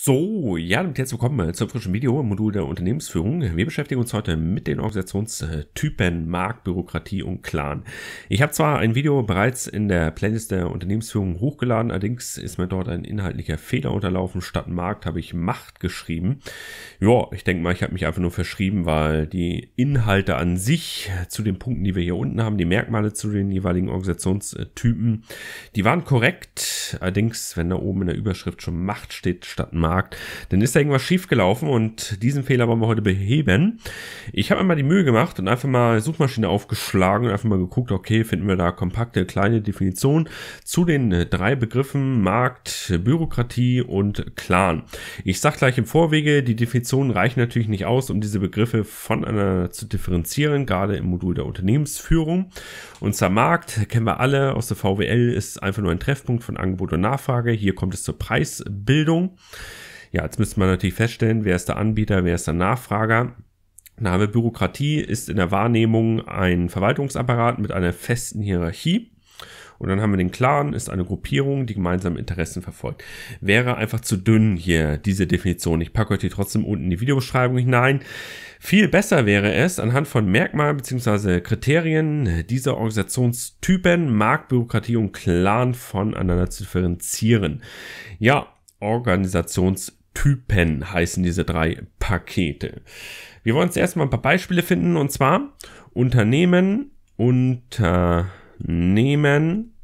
So, ja, und herzlich willkommen äh, zum frischen Video im Modul der Unternehmensführung. Wir beschäftigen uns heute mit den Organisationstypen Markt, Bürokratie und Clan. Ich habe zwar ein Video bereits in der Playlist der Unternehmensführung hochgeladen, allerdings ist mir dort ein inhaltlicher Fehler unterlaufen. Statt Markt habe ich Macht geschrieben. Ja, ich denke mal, ich habe mich einfach nur verschrieben, weil die Inhalte an sich zu den Punkten, die wir hier unten haben, die Merkmale zu den jeweiligen Organisationstypen, die waren korrekt. Allerdings, wenn da oben in der Überschrift schon Macht steht statt Markt, Markt. Dann ist da irgendwas schiefgelaufen und diesen Fehler wollen wir heute beheben. Ich habe einmal die Mühe gemacht und einfach mal Suchmaschine aufgeschlagen und einfach mal geguckt, okay, finden wir da kompakte kleine Definitionen zu den drei Begriffen Markt, Bürokratie und Clan. Ich sage gleich im Vorwege, die Definitionen reichen natürlich nicht aus, um diese Begriffe voneinander zu differenzieren, gerade im Modul der Unternehmensführung. Unser Markt, kennen wir alle aus der VWL, ist einfach nur ein Treffpunkt von Angebot und Nachfrage. Hier kommt es zur Preisbildung. Ja, jetzt müsste man natürlich feststellen, wer ist der Anbieter, wer ist der Nachfrager. Name Bürokratie ist in der Wahrnehmung ein Verwaltungsapparat mit einer festen Hierarchie. Und dann haben wir den Clan, ist eine Gruppierung, die gemeinsame Interessen verfolgt. Wäre einfach zu dünn hier diese Definition. Ich packe euch die trotzdem unten in die Videobeschreibung hinein. Viel besser wäre es, anhand von Merkmalen bzw. Kriterien dieser Organisationstypen Marktbürokratie und Clan voneinander zu differenzieren. Ja, Organisations Typen heißen diese drei Pakete. Wir wollen zuerst mal ein paar Beispiele finden und zwar Unternehmen, Unternehmen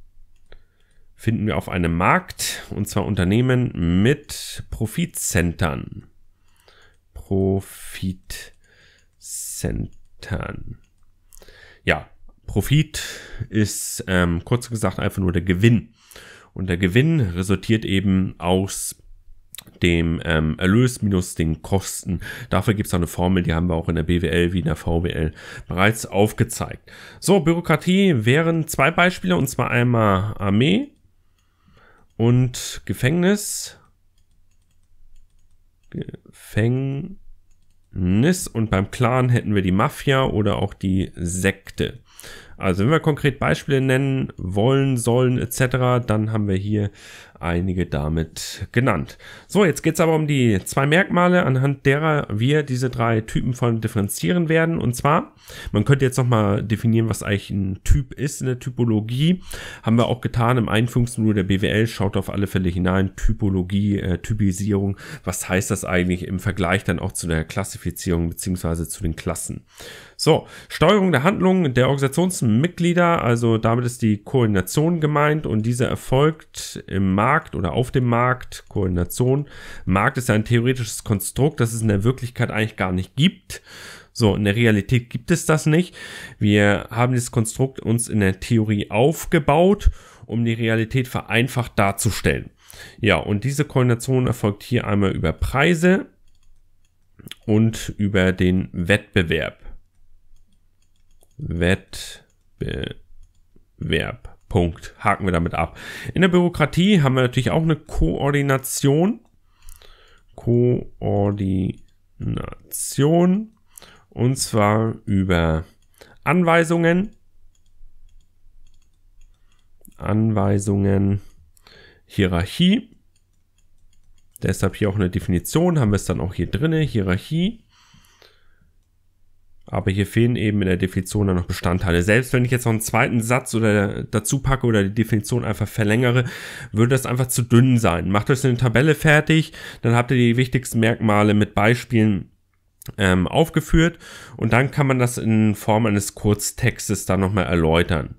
finden wir auf einem Markt und zwar Unternehmen mit Profitcentern. Profitcentern. Ja, Profit ist ähm, kurz gesagt einfach nur der Gewinn. Und der Gewinn resultiert eben aus dem ähm, Erlös minus den Kosten. Dafür gibt es eine Formel, die haben wir auch in der BWL wie in der VWL bereits aufgezeigt. So, Bürokratie wären zwei Beispiele, und zwar einmal Armee und Gefängnis. Gefängnis. Und beim Clan hätten wir die Mafia oder auch die Sekte. Also wenn wir konkret Beispiele nennen wollen, sollen etc., dann haben wir hier einige damit genannt. So, jetzt geht es aber um die zwei Merkmale, anhand derer wir diese drei Typen von differenzieren werden. Und zwar, man könnte jetzt nochmal definieren, was eigentlich ein Typ ist in der Typologie. Haben wir auch getan im Einführungsmodul der BWL. Schaut auf alle Fälle hinein. Typologie, äh, Typisierung. Was heißt das eigentlich im Vergleich dann auch zu der Klassifizierung beziehungsweise zu den Klassen? So, Steuerung der Handlungen, der Organisations Mitglieder, also damit ist die Koordination gemeint und diese erfolgt im Markt oder auf dem Markt. Koordination. Markt ist ja ein theoretisches Konstrukt, das es in der Wirklichkeit eigentlich gar nicht gibt. So, in der Realität gibt es das nicht. Wir haben dieses Konstrukt uns in der Theorie aufgebaut, um die Realität vereinfacht darzustellen. Ja, und diese Koordination erfolgt hier einmal über Preise und über den Wettbewerb. Wettbewerb. Wettbewerb. Punkt. Haken wir damit ab. In der Bürokratie haben wir natürlich auch eine Koordination. Koordination. Und zwar über Anweisungen. Anweisungen. Hierarchie. Deshalb hier auch eine Definition. Haben wir es dann auch hier drinne. Hierarchie. Aber hier fehlen eben in der Definition dann noch Bestandteile. Selbst wenn ich jetzt noch einen zweiten Satz oder dazu packe oder die Definition einfach verlängere, würde das einfach zu dünn sein. Macht euch eine Tabelle fertig, dann habt ihr die wichtigsten Merkmale mit Beispielen ähm, aufgeführt und dann kann man das in Form eines Kurztextes dann nochmal erläutern.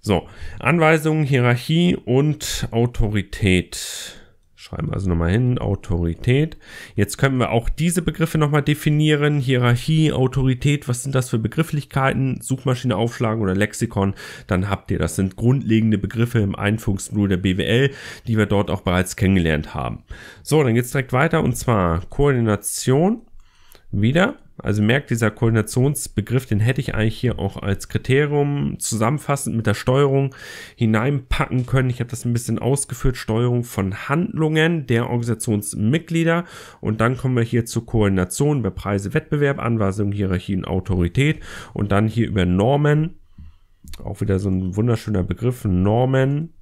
So, Anweisungen, Hierarchie und Autorität. Schreiben also nochmal hin, Autorität. Jetzt können wir auch diese Begriffe nochmal definieren. Hierarchie, Autorität, was sind das für Begrifflichkeiten? Suchmaschine aufschlagen oder Lexikon, dann habt ihr. Das sind grundlegende Begriffe im Einführungsmodul der BWL, die wir dort auch bereits kennengelernt haben. So, dann geht's direkt weiter und zwar Koordination wieder. Also merkt dieser Koordinationsbegriff, den hätte ich eigentlich hier auch als Kriterium zusammenfassend mit der Steuerung hineinpacken können. Ich habe das ein bisschen ausgeführt, Steuerung von Handlungen der Organisationsmitglieder. Und dann kommen wir hier zur Koordination über Preise, Wettbewerb, Anweisung, Hierarchie und Autorität und dann hier über Normen. Auch wieder so ein wunderschöner Begriff, Normen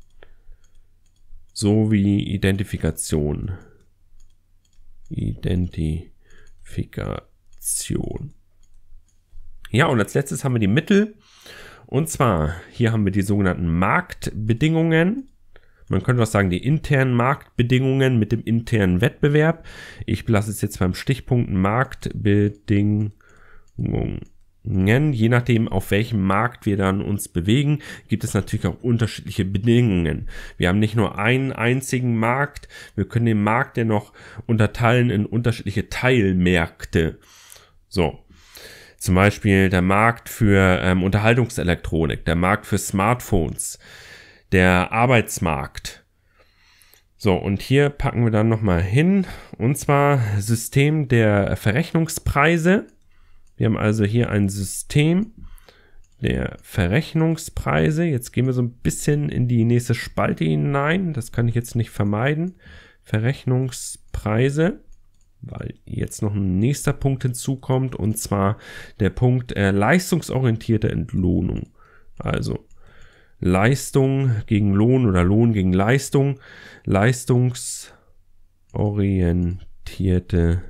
sowie Identifikation. Identifikation. Aktion. Ja, und als letztes haben wir die Mittel. Und zwar, hier haben wir die sogenannten Marktbedingungen. Man könnte auch sagen, die internen Marktbedingungen mit dem internen Wettbewerb. Ich lasse es jetzt beim Stichpunkt Marktbedingungen. Je nachdem, auf welchem Markt wir dann uns bewegen, gibt es natürlich auch unterschiedliche Bedingungen. Wir haben nicht nur einen einzigen Markt, wir können den Markt dennoch unterteilen in unterschiedliche Teilmärkte. So. Zum Beispiel der Markt für ähm, Unterhaltungselektronik, der Markt für Smartphones, der Arbeitsmarkt. So, und hier packen wir dann nochmal hin, und zwar System der Verrechnungspreise. Wir haben also hier ein System der Verrechnungspreise. Jetzt gehen wir so ein bisschen in die nächste Spalte hinein. Das kann ich jetzt nicht vermeiden. Verrechnungspreise weil jetzt noch ein nächster Punkt hinzukommt und zwar der Punkt äh, leistungsorientierte Entlohnung. Also Leistung gegen Lohn oder Lohn gegen Leistung, leistungsorientierte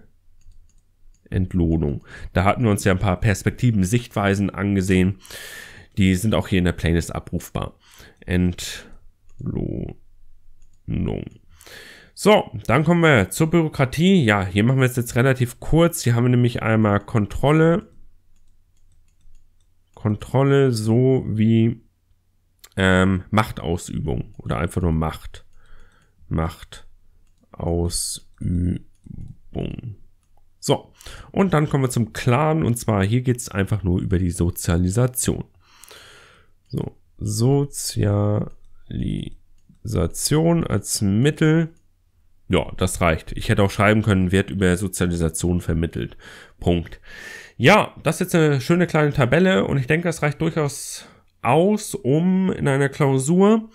Entlohnung. Da hatten wir uns ja ein paar Perspektiven, Sichtweisen angesehen. Die sind auch hier in der Playlist abrufbar. Entlohnung. So, dann kommen wir zur Bürokratie. Ja, hier machen wir es jetzt relativ kurz. Hier haben wir nämlich einmal Kontrolle. Kontrolle so wie ähm, Machtausübung oder einfach nur Macht. Machtausübung. So, und dann kommen wir zum Clan und zwar hier geht es einfach nur über die Sozialisation. So, Sozialisation als Mittel ja, das reicht. Ich hätte auch schreiben können, wird über Sozialisation vermittelt. Punkt. Ja, das ist jetzt eine schöne kleine Tabelle und ich denke, das reicht durchaus aus, um in einer Klausur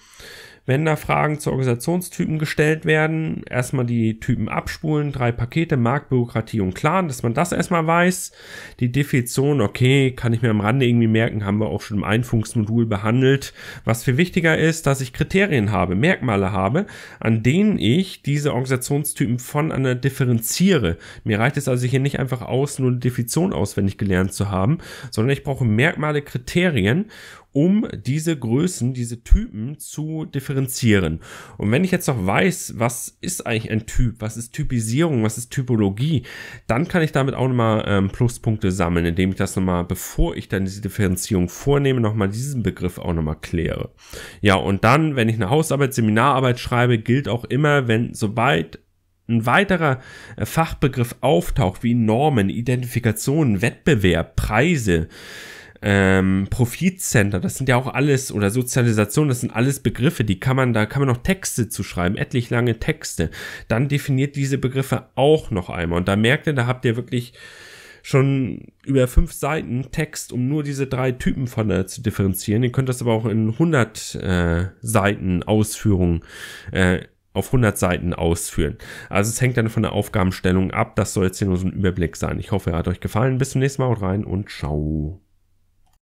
wenn da Fragen zu Organisationstypen gestellt werden, erstmal die Typen abspulen, drei Pakete, Markt, Bürokratie und Clan, dass man das erstmal weiß. Die Definition, okay, kann ich mir am Rande irgendwie merken, haben wir auch schon im Einfunksmodul behandelt. Was viel wichtiger ist, dass ich Kriterien habe, Merkmale habe, an denen ich diese Organisationstypen voneinander differenziere. Mir reicht es also hier nicht einfach aus, nur eine Definition auswendig gelernt zu haben, sondern ich brauche Merkmale, Kriterien um diese Größen, diese Typen zu differenzieren. Und wenn ich jetzt noch weiß, was ist eigentlich ein Typ, was ist Typisierung, was ist Typologie, dann kann ich damit auch nochmal ähm, Pluspunkte sammeln, indem ich das nochmal, bevor ich dann diese Differenzierung vornehme, nochmal diesen Begriff auch nochmal kläre. Ja, und dann, wenn ich eine Hausarbeit, Seminararbeit schreibe, gilt auch immer, wenn sobald ein weiterer äh, Fachbegriff auftaucht, wie Normen, Identifikationen, Wettbewerb, Preise, ähm, Profitcenter, das sind ja auch alles, oder Sozialisation, das sind alles Begriffe, die kann man, da kann man noch Texte zu schreiben, etlich lange Texte. Dann definiert diese Begriffe auch noch einmal. Und da merkt ihr, da habt ihr wirklich schon über fünf Seiten Text, um nur diese drei Typen von der zu differenzieren. Ihr könnt das aber auch in 100 äh, Seiten Ausführungen äh, auf 100 Seiten ausführen. Also es hängt dann von der Aufgabenstellung ab. Das soll jetzt hier nur so ein Überblick sein. Ich hoffe, er hat euch gefallen. Bis zum nächsten Mal, haut rein und ciao.